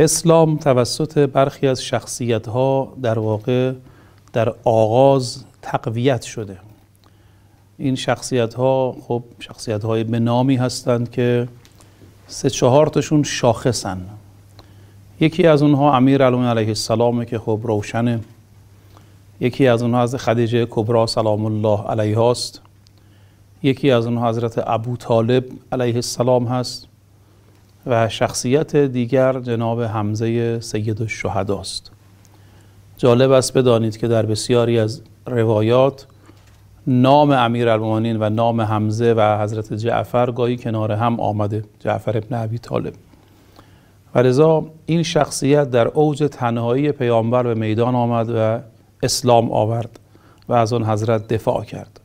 اسلام توسط برخی از شخصیت ها در واقع در آغاز تقویت شده این شخصیت ها خب شخصیت های به نامی هستند که سه چهار تاشون شاخصن یکی از اونها امیر علیه السلامه که خب روشنه یکی از اونها از خدیجه کبرا سلام الله علیه هاست یکی از اونها حضرت ابو طالب علیه السلام هست و شخصیت دیگر جناب حمزه سید است جالب است بدانید که در بسیاری از روایات نام امیرالمومنین و نام حمزه و حضرت جعفر گاهی کنار هم آمده جعفر ابن عبی طالب و رضا این شخصیت در اوج تنهایی پیامبر به میدان آمد و اسلام آورد و از آن حضرت دفاع کرد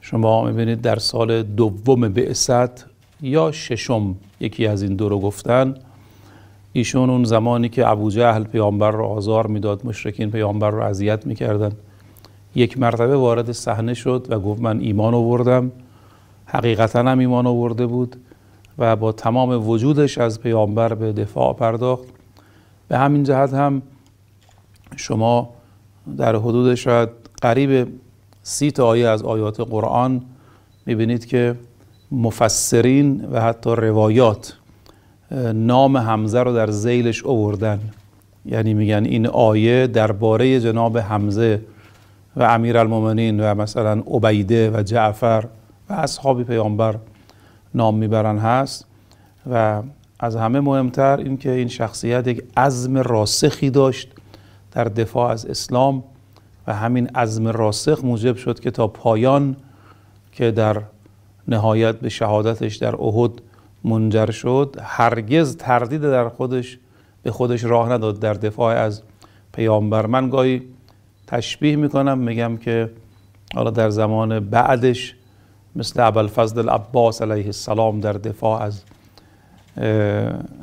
شما میبینید در سال دوم بعثت یا ششم یکی از این دو رو گفتن ایشون اون زمانی که ابو جهل پیامبر رو آزار میداد مشرکین پیامبر رو اذیت میکردن یک مرتبه وارد صحنه شد و گفت من ایمان آوردم حقیقتا هم ایمان آورده بود و با تمام وجودش از پیامبر به دفاع پرداخت به همین جهت هم شما در حدود شاید قریب سی تا آیه از آیات قرآن میبینید که مفسرین و حتی روایات نام حمزه رو در زیلش اووردن یعنی میگن این آیه درباره جناب حمزه و امیر المومنین و مثلا عبیده و جعفر و اصحاب پیامبر نام میبرن هست و از همه مهمتر که این شخصیت یک عزم راسخی داشت در دفاع از اسلام و همین عزم راسخ موجب شد که تا پایان که در نهایت به شهادتش در احد منجر شد هرگز تردید در خودش به خودش راه نداد در دفاع از پیامبر من گاهی تشبیه میکنم میگم که حالا در زمان بعدش مثل ابوالفضل عباس علیه السلام در دفاع از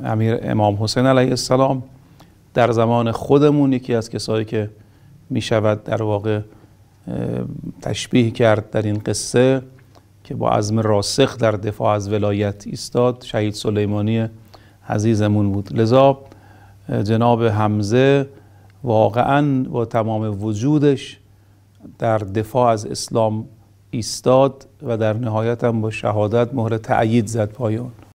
امیر امام حسین علیه السلام در زمان خودمون یکی از کسایی که میشود در واقع تشبیه کرد در این قصه که با عزم راسخ در دفاع از ولایت ایستاد شهید سلیمانی عزیزمون بود لذا جناب حمزه واقعا با تمام وجودش در دفاع از اسلام ایستاد و در نهایت هم با شهادت مهر تعیید زد پایان.